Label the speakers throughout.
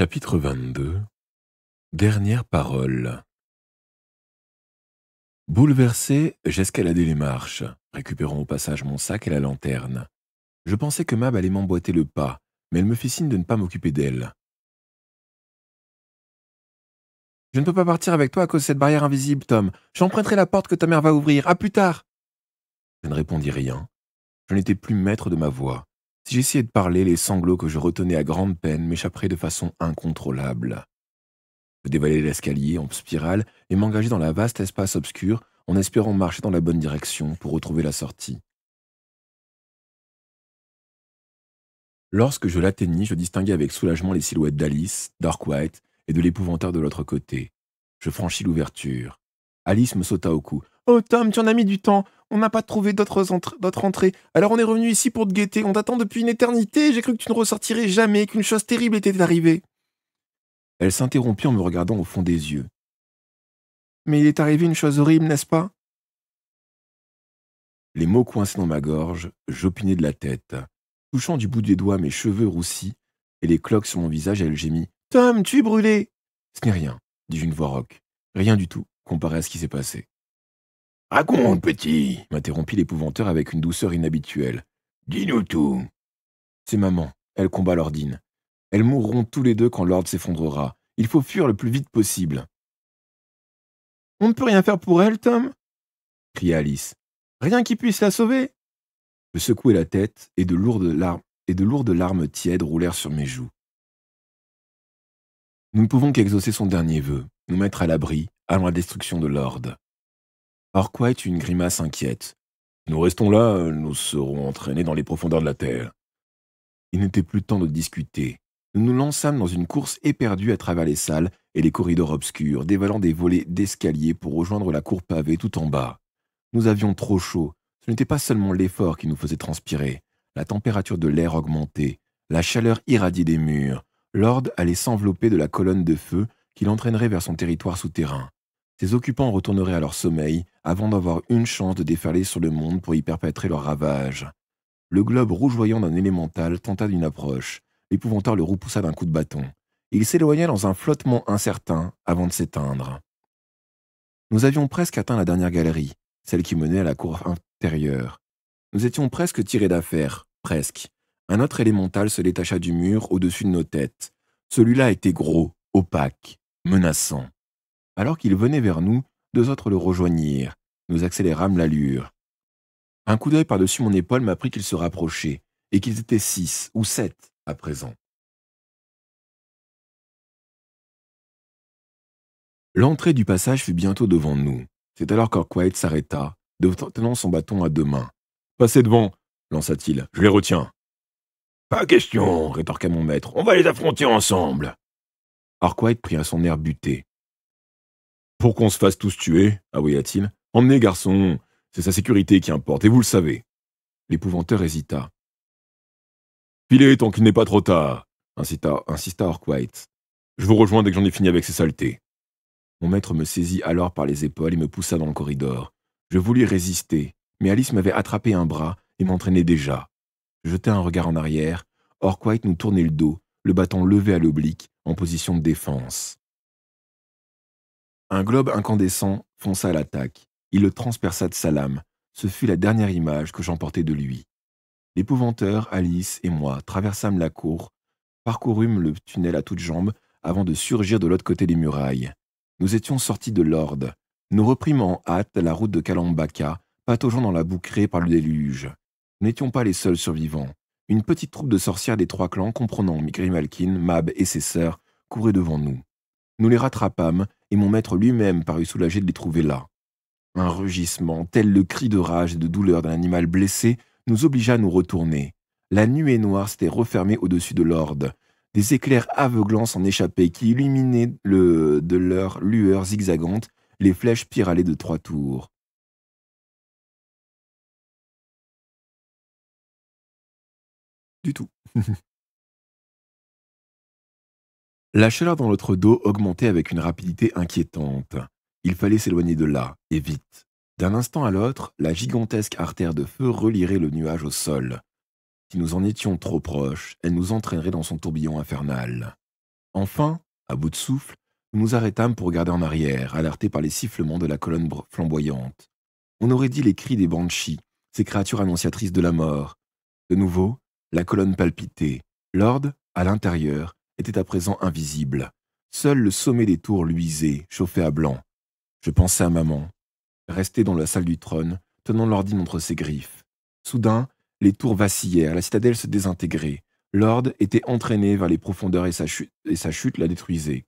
Speaker 1: Chapitre 22 Dernière parole
Speaker 2: Bouleversé, j'escaladai les marches, récupérant au passage mon sac et la lanterne. Je pensais que Mab allait m'emboîter le pas, mais elle me fit signe de ne pas m'occuper d'elle. Je ne peux pas partir avec toi à cause de cette barrière invisible, Tom. J'emprunterai la porte que ta mère va ouvrir. À plus tard
Speaker 1: Je ne répondis rien.
Speaker 2: Je n'étais plus maître de ma voix. Si j'essayais de parler, les sanglots que je retenais à grande peine m'échapperaient de façon incontrôlable. Je dévalais l'escalier en spirale et m'engageais dans la vaste espace obscur en espérant marcher dans la bonne direction pour retrouver la sortie. Lorsque je l'atteignis, je distinguai avec soulagement les silhouettes d'Alice, Dark White et de l'épouvanteur de l'autre côté. Je franchis l'ouverture. Alice me sauta au cou. Oh Tom, tu en as mis du temps on n'a pas trouvé d'autres entrées. Alors on est revenu ici pour te guetter. On t'attend depuis une éternité. J'ai cru que tu ne ressortirais jamais, qu'une chose terrible était arrivée. Elle s'interrompit en me regardant au fond des yeux. Mais il est arrivé une chose horrible, n'est-ce pas Les mots coincés dans ma gorge, j'opinais de la tête. Touchant du bout des doigts mes cheveux roussis et les cloques sur mon visage, elle gémit. Tom, tu es brûlé Ce n'est rien, dit une voix rauque. Rien du tout, comparé à ce qui s'est passé. Raconte, mmh. petit, m'interrompit l'épouvanteur avec une douceur inhabituelle. Dis-nous tout. C'est maman. Elle combat l'ordine. Elles mourront tous les deux quand l'ordre s'effondrera. Il faut fuir le plus vite possible. On ne peut rien faire pour elle, Tom cria Alice. Rien qui puisse la sauver Je secouai la tête et de lourdes larmes, et de lourdes larmes tièdes roulèrent sur mes joues. Nous ne pouvons qu'exaucer son dernier vœu, nous mettre à l'abri, avant la destruction de l'Ordre quoi est une grimace inquiète. Nous restons là, euh, nous serons entraînés dans les profondeurs de la Terre. Il n'était plus temps de discuter. Nous nous lançâmes dans une course éperdue à travers les salles et les corridors obscurs, dévalant des volets d'escaliers pour rejoindre la cour pavée tout en bas. Nous avions trop chaud. Ce n'était pas seulement l'effort qui nous faisait transpirer. La température de l'air augmentait, la chaleur irradiée des murs. Lord allait s'envelopper de la colonne de feu qui l'entraînerait vers son territoire souterrain. Ses occupants retourneraient à leur sommeil avant d'avoir une chance de déferler sur le monde pour y perpétrer leur ravage. Le globe rougeoyant d'un élémental tenta d'une approche. L'épouvanteur le repoussa d'un coup de bâton. Il s'éloigna dans un flottement incertain avant de s'éteindre. Nous avions presque atteint la dernière galerie, celle qui menait à la cour intérieure. Nous étions presque tirés d'affaire, presque. Un autre élémental se détacha du mur au-dessus de nos têtes. Celui-là était gros, opaque, menaçant. Alors qu'il venait vers nous, deux autres le rejoignirent. Nous accélérâmes l'allure. Un coup d'œil par-dessus mon épaule m'apprit qu'ils se
Speaker 1: rapprochaient, et qu'ils étaient six ou sept à présent. L'entrée du passage fut bientôt devant nous.
Speaker 2: C'est alors qu'Orquite s'arrêta, tenant son bâton à deux mains. Passez devant, lança-t-il, je les retiens. Pas question, rétorqua mon maître, on va les affronter ensemble. Arkwright prit à son air buté. Pour qu'on se fasse tous tuer, » t il Emmenez, garçon, c'est sa sécurité qui importe, et vous le savez. L'épouvanteur hésita. Filez tant qu'il n'est pas trop tard, insista, insista Je vous rejoins dès que j'en ai fini avec ces saletés. Mon maître me saisit alors par les épaules et me poussa dans le corridor. Je voulus résister, mais Alice m'avait attrapé un bras et m'entraînait déjà. Je jetai un regard en arrière. Orkwhite nous tournait le dos, le bâton levé à l'oblique, en position de défense. Un globe incandescent fonça à l'attaque. Il le transperça de sa lame. Ce fut la dernière image que j'emportai de lui. L'épouvanteur, Alice et moi traversâmes la cour, parcourûmes le tunnel à toutes jambes avant de surgir de l'autre côté des murailles. Nous étions sortis de l'ordre, Nous reprîmes en hâte la route de Kalambaka, pataugeant dans la boucrée par le déluge. Nous n'étions pas les seuls survivants. Une petite troupe de sorcières des trois clans comprenant Grimalkin, Mab et ses sœurs courait devant nous. Nous les rattrapâmes et mon maître lui-même parut soulagé de les trouver là. Un rugissement, tel le cri de rage et de douleur d'un animal blessé, nous obligea à nous retourner. La nuée noire s'était refermée au-dessus de l'orde. Des éclairs aveuglants s'en échappaient, qui illuminaient le, de leurs lueurs zigzagantes les flèches pyralées de
Speaker 1: trois tours. Du tout. La chaleur dans notre dos augmentait avec une rapidité inquiétante. Il fallait s'éloigner de là,
Speaker 2: et vite. D'un instant à l'autre, la gigantesque artère de feu relirait le nuage au sol. Si nous en étions trop proches, elle nous entraînerait dans son tourbillon infernal. Enfin, à bout de souffle, nous nous arrêtâmes pour regarder en arrière, alertés par les sifflements de la colonne flamboyante. On aurait dit les cris des banshees, ces créatures annonciatrices de la mort. De nouveau, la colonne palpitait. Lord, à l'intérieur, était à présent invisible. Seul le sommet des tours luisait, chauffé à blanc. Je pensais à maman, restée dans la salle du trône, tenant Lordine entre ses griffes. Soudain, les tours vacillèrent, la citadelle se désintégrait. Lord était entraîné vers les profondeurs et sa chute, la détruisait.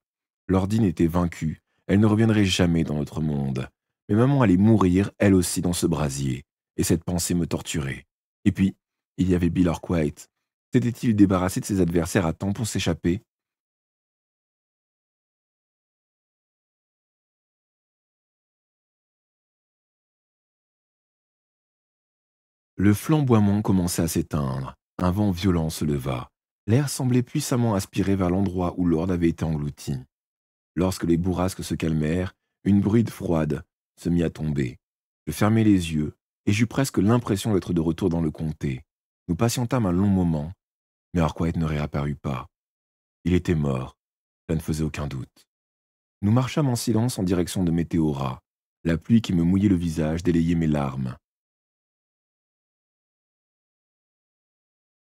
Speaker 2: L'ordine était vaincue, elle ne reviendrait jamais dans notre monde. Mais maman allait mourir, elle aussi, dans ce brasier. Et cette pensée me torturait. Et puis,
Speaker 1: il y avait Bill S'était-il débarrassé de ses adversaires à temps pour s'échapper Le flamboiement commençait à
Speaker 2: s'éteindre. Un vent violent se leva. L'air semblait puissamment aspiré vers l'endroit où l'ordre avait été englouti. Lorsque les bourrasques se calmèrent, une bride froide se mit à tomber. Je fermai les yeux, et j'eus presque l'impression d'être de retour dans le comté. Nous patientâmes un long moment, mais Arquette ne réapparut pas. Il était mort, ça ne faisait aucun doute. Nous marchâmes en silence en direction de Météora. La pluie qui me mouillait le visage délayait mes larmes.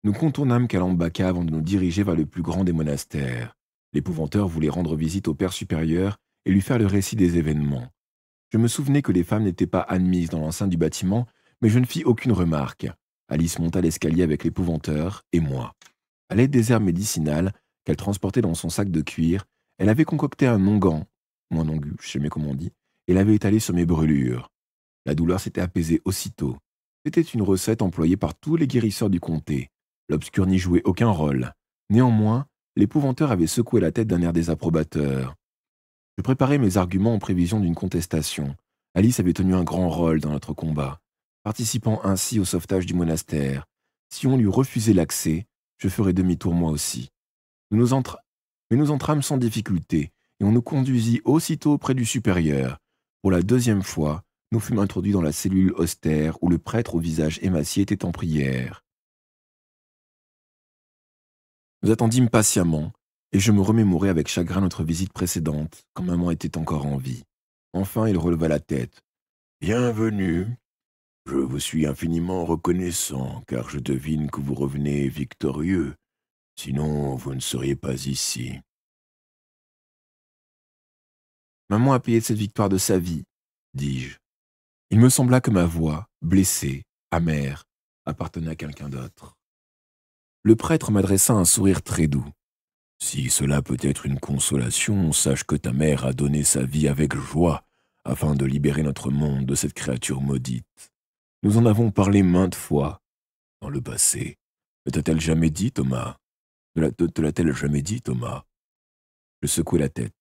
Speaker 2: Nous contournâmes Kalambaka avant de nous diriger vers le plus grand des monastères. L'épouvanteur voulait rendre visite au Père supérieur et lui faire le récit des événements. Je me souvenais que les femmes n'étaient pas admises dans l'enceinte du bâtiment, mais je ne fis aucune remarque. Alice monta l'escalier avec l'épouvanteur et moi. À l'aide des herbes médicinales qu'elle transportait dans son sac de cuir, elle avait concocté un onguent, mon ongu, je sais mais comment on dit, et l'avait étalé sur mes brûlures. La douleur s'était apaisée aussitôt. C'était une recette employée par tous les guérisseurs du comté. L'obscur n'y jouait aucun rôle. Néanmoins, l'épouvanteur avait secoué la tête d'un air désapprobateur. Je préparais mes arguments en prévision d'une contestation. Alice avait tenu un grand rôle dans notre combat participant ainsi au sauvetage du monastère. Si on lui refusait l'accès, je ferais demi-tour moi aussi. Nous Mais nous entrâmes sans difficulté, et on nous conduisit aussitôt près du supérieur. Pour la deuxième fois, nous fûmes introduits dans la cellule austère où le prêtre au visage émacié était en prière. Nous attendîmes patiemment, et je me remémorai avec chagrin notre visite précédente, quand maman était encore en vie. Enfin, il releva la tête. Bienvenue, je vous suis infiniment reconnaissant, car je devine que vous revenez victorieux, sinon vous ne seriez pas ici. Maman a payé cette victoire de sa vie, dis-je. Il me sembla que ma voix, blessée, amère, appartenait à quelqu'un d'autre. Le prêtre m'adressa un sourire très doux. Si cela peut être une consolation, sache que ta mère a donné sa vie avec joie afin de libérer notre monde de cette créature maudite. Nous en avons parlé maintes fois dans le passé. Ne t'a-t-elle jamais dit, Thomas Ne te, l'a-t-elle jamais dit, Thomas Je secouais la tête.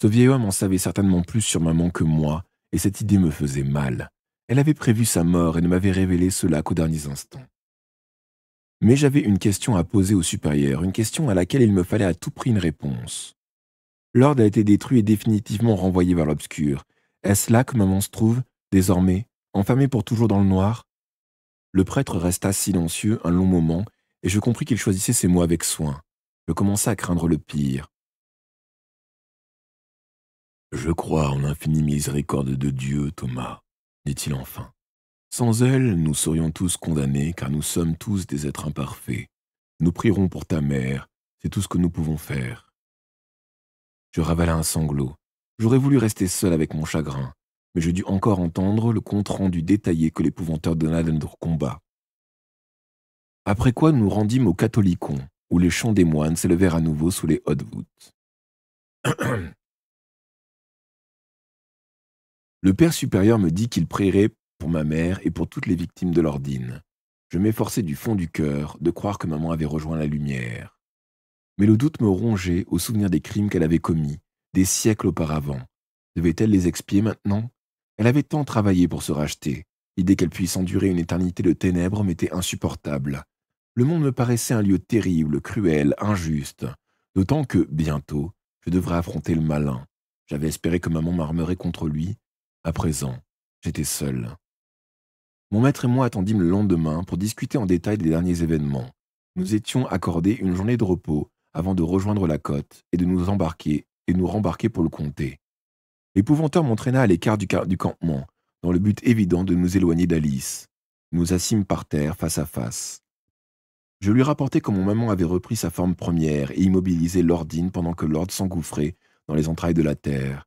Speaker 2: Ce vieil homme en savait certainement plus sur maman que moi, et cette idée me faisait mal. Elle avait prévu sa mort et ne m'avait révélé cela qu'aux derniers instants. Mais j'avais une question à poser au supérieur, une question à laquelle il me fallait à tout prix une réponse. L'ordre a été détruit et définitivement renvoyé vers l'obscur. Est-ce là que maman se trouve, désormais Enfermé pour toujours dans le noir, le prêtre resta silencieux un long moment, et je compris qu'il choisissait ses mots avec soin. Je commençai à craindre le pire. Je crois en l'infinie miséricorde de Dieu, Thomas, dit-il enfin. Sans elle, nous serions tous condamnés, car nous sommes tous des êtres imparfaits. Nous prierons pour ta mère, c'est tout ce que nous pouvons faire. Je ravalai un sanglot. J'aurais voulu rester seul avec mon chagrin mais je dus encore entendre le compte-rendu détaillé que l'épouvanteur donna de notre combat.
Speaker 1: Après quoi nous rendîmes au Catholicon, où les chants des moines s'élevèrent à nouveau sous les hautes voûtes. Le père supérieur
Speaker 2: me dit qu'il prierait pour ma mère et pour toutes les victimes de l'ordine. Je m'efforçais du fond du cœur de croire que maman avait rejoint la lumière. Mais le doute me rongeait au souvenir des crimes qu'elle avait commis, des siècles auparavant. Devait-elle les expier maintenant elle avait tant travaillé pour se racheter. L'idée qu'elle puisse endurer une éternité de ténèbres m'était insupportable. Le monde me paraissait un lieu terrible, cruel, injuste. D'autant que, bientôt, je devrais affronter le malin. J'avais espéré que maman m'armerait contre lui. À présent, j'étais seul. Mon maître et moi attendîmes le lendemain pour discuter en détail des derniers événements. Nous étions accordés une journée de repos avant de rejoindre la côte et de nous embarquer et nous rembarquer pour le comté. L'épouvanteur m'entraîna à l'écart du, campement, dans le but évident de nous éloigner d'Alice. Nous assîmes par terre, face à face. Je lui rapportai comment maman avait repris sa forme première et immobilisé l'ordine pendant que Lord s'engouffrait dans les entrailles de la terre.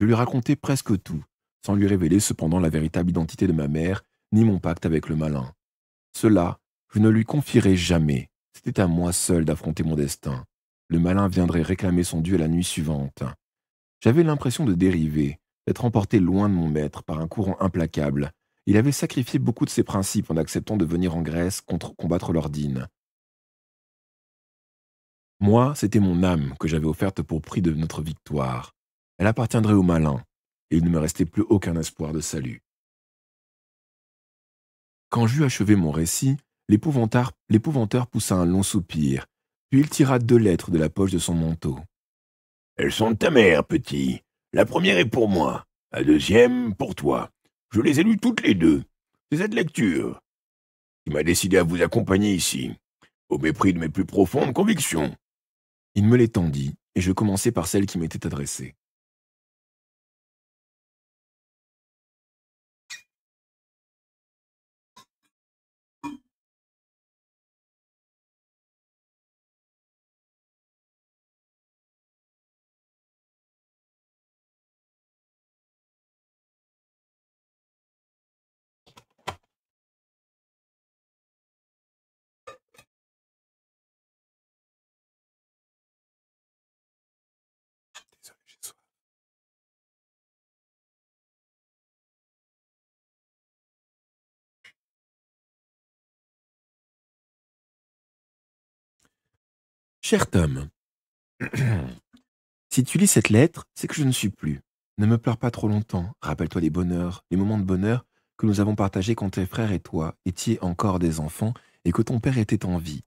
Speaker 2: Je lui racontai presque tout, sans lui révéler cependant la véritable identité de ma mère, ni mon pacte avec le malin. Cela, je ne lui confierai jamais. C'était à moi seul d'affronter mon destin. Le malin viendrait réclamer son dieu à la nuit suivante. J'avais l'impression de dériver, d'être emporté loin de mon maître par un courant implacable. Il avait sacrifié beaucoup de ses principes en acceptant de venir en Grèce contre combattre l'ordine. Moi, c'était mon âme que j'avais offerte pour prix de notre victoire. Elle appartiendrait au malin, et il ne me restait plus aucun espoir de salut. Quand j'eus achevé mon récit, l'épouvanteur poussa un long soupir, puis il tira deux lettres de la poche de son manteau. Elles sont de ta mère, petit. La première est pour moi, la deuxième pour toi. Je les ai lues toutes les deux. C'est cette lecture qui m'a décidé à vous accompagner
Speaker 1: ici, au mépris de mes plus profondes convictions. Il me les tendit, et je commençai par celle qui m'était adressée. Cher Tom,
Speaker 2: si tu lis cette lettre, c'est que je ne suis plus. Ne me pleure pas trop longtemps. Rappelle-toi les bonheurs, les moments de bonheur que nous avons partagés quand tes frères et toi étiez encore des enfants et que ton père était en vie.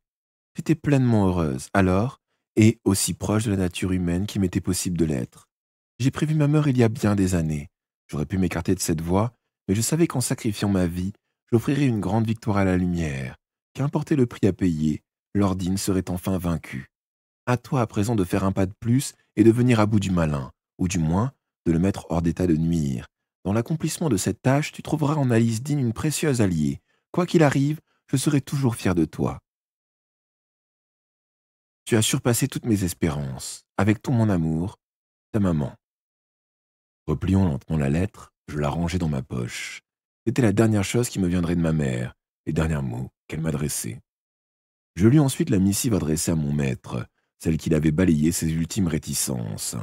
Speaker 2: J'étais pleinement heureuse, alors, et aussi proche de la nature humaine qu'il m'était possible de l'être. J'ai prévu ma mort il y a bien des années. J'aurais pu m'écarter de cette voie, mais je savais qu'en sacrifiant ma vie, j'offrirais une grande victoire à la lumière. Qu'importait le prix à payer, l'ordine serait enfin vaincue. À toi à présent de faire un pas de plus et de venir à bout du malin, ou du moins de le mettre hors d'état de nuire. Dans l'accomplissement de cette tâche, tu trouveras en Alice Dean une précieuse alliée. Quoi qu'il arrive, je serai toujours fier de toi.
Speaker 1: Tu as surpassé toutes mes espérances. Avec tout mon amour, ta maman. Repliant lentement la lettre, je la rangeai dans ma
Speaker 2: poche. C'était la dernière chose qui me viendrait de ma mère, les derniers mots qu'elle m'adressait. Je lus ensuite la missive adressée à mon maître celle qu'il avait balayé ses ultimes réticences.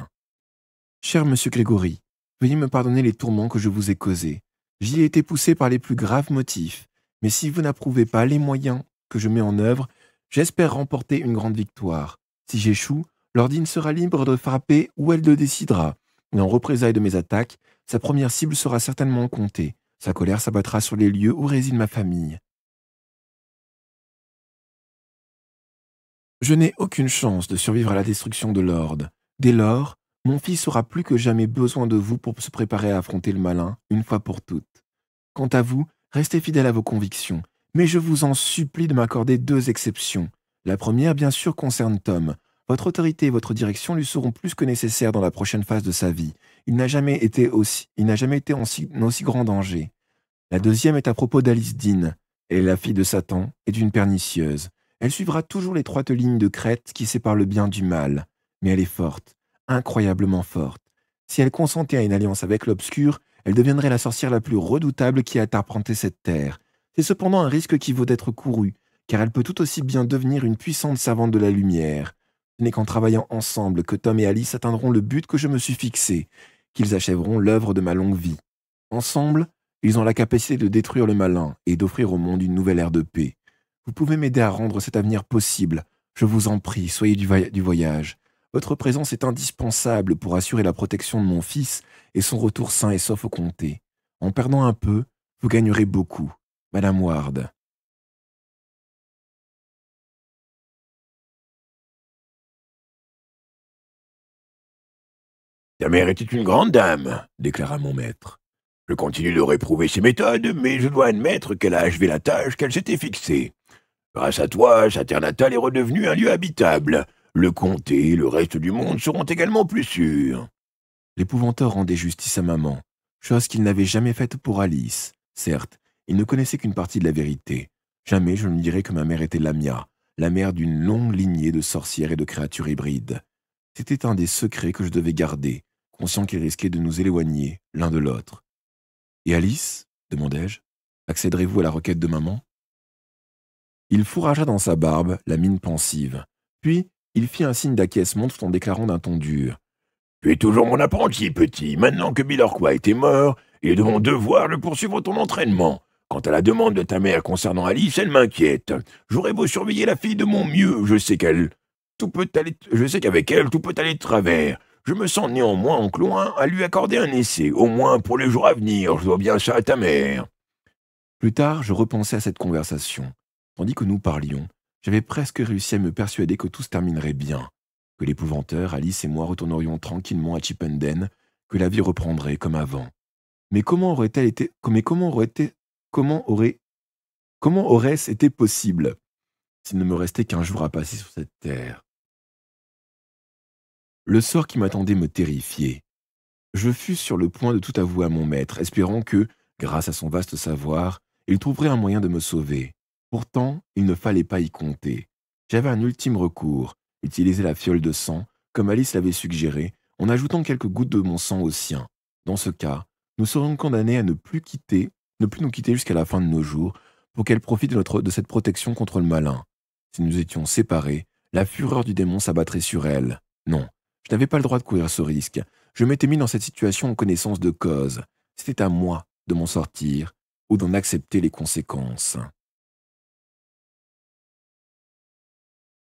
Speaker 2: Cher monsieur Grégory, veuillez me pardonner les tourments que je vous ai causés. J'y ai été poussé par les plus graves motifs, mais si vous n'approuvez pas les moyens que je mets en œuvre, j'espère remporter une grande victoire. Si j'échoue, l'ordine sera libre de frapper où elle le décidera. Mais en représailles de mes attaques, sa première cible sera certainement comptée. Sa colère s'abattra sur les lieux où réside ma famille. Je n'ai aucune chance de survivre à la destruction de l'Ordre. Dès lors, mon fils aura plus que jamais besoin de vous pour se préparer à affronter le malin, une fois pour toutes. Quant à vous, restez fidèle à vos convictions, mais je vous en supplie de m'accorder deux exceptions. La première, bien sûr, concerne Tom. Votre autorité et votre direction lui seront plus que nécessaires dans la prochaine phase de sa vie. Il n'a jamais été aussi, il n'a jamais été en aussi grand danger. La deuxième est à propos d'Alice Dean. Elle est la fille de Satan et d'une pernicieuse. Elle suivra toujours l'étroite ligne de crête qui sépare le bien du mal, mais elle est forte, incroyablement forte. Si elle consentait à une alliance avec l'obscur, elle deviendrait la sorcière la plus redoutable qui a arpenté cette terre. C'est cependant un risque qui vaut d'être couru, car elle peut tout aussi bien devenir une puissante savante de la lumière. Ce n'est qu'en travaillant ensemble que Tom et Alice atteindront le but que je me suis fixé, qu'ils achèveront l'œuvre de ma longue vie. Ensemble, ils ont la capacité de détruire le malin et d'offrir au monde une nouvelle ère de paix. Vous pouvez m'aider à rendre cet avenir possible. Je vous en prie, soyez du, voyage. Votre présence est indispensable pour assurer la protection de mon fils et son retour sain et sauf au comté. En
Speaker 1: perdant un peu, vous gagnerez beaucoup. Madame Ward. Ta mère était une grande dame, déclara mon maître. Je continue
Speaker 2: de réprouver ses méthodes, mais je dois admettre qu'elle a achevé la tâche qu'elle s'était fixée. Grâce à toi, sa terre natale est redevenue un lieu habitable. Le comté et le reste du monde seront également plus sûrs. L'épouvanteur rendait justice à maman, chose qu'il n'avait jamais faite pour Alice. Certes, il ne connaissait qu'une partie de la vérité. Jamais je ne dirais que ma mère était Lamia, la mère d'une longue lignée de sorcières et de créatures hybrides. C'était un des secrets que je devais garder, conscient qu'il risquait de nous éloigner l'un de l'autre. Et Alice demandai-je, accéderez-vous à la requête de maman il fourragea dans sa barbe la mine pensive. Puis, il fit un signe d'acquiescement tout en déclarant d'un ton dur. Tu es toujours mon apprenti, petit. Maintenant que Bilorquois était mort, il est de mon devoir de poursuivre ton entraînement. Quant à la demande de ta mère concernant Alice, elle m'inquiète. J'aurais beau surveiller la fille de mon mieux, je sais qu'elle. Tout Je sais qu'avec elle, tout peut aller de travers. Je me sens néanmoins enclin à lui accorder un essai, au moins pour les jours à venir. Je dois bien ça à ta mère. Plus tard, je repensais à cette conversation. Tandis que nous parlions, j'avais presque réussi à me persuader que tout se terminerait bien, que l'épouvanteur, Alice et moi retournerions tranquillement à Chippenden, que la vie reprendrait comme avant. Mais comment aurait-elle été comment aurait été comment aurait comment aurait été possible s'il ne me restait qu'un jour à passer sur cette terre Le sort qui m'attendait me terrifiait. Je fus sur le point de tout avouer à mon maître, espérant que, grâce à son vaste savoir, il trouverait un moyen de me sauver. Pourtant, il ne fallait pas y compter. J'avais un ultime recours, utiliser la fiole de sang, comme Alice l'avait suggéré, en ajoutant quelques gouttes de mon sang au sien. Dans ce cas, nous serions condamnés à ne plus quitter, ne plus nous quitter jusqu'à la fin de nos jours, pour qu'elle profite de, de cette protection contre le malin. Si nous étions séparés, la fureur du démon s'abattrait sur elle. Non, je n'avais pas le droit de courir ce risque. Je m'étais mis dans cette situation en connaissance de cause. C'était à moi de m'en
Speaker 1: sortir ou d'en accepter les conséquences.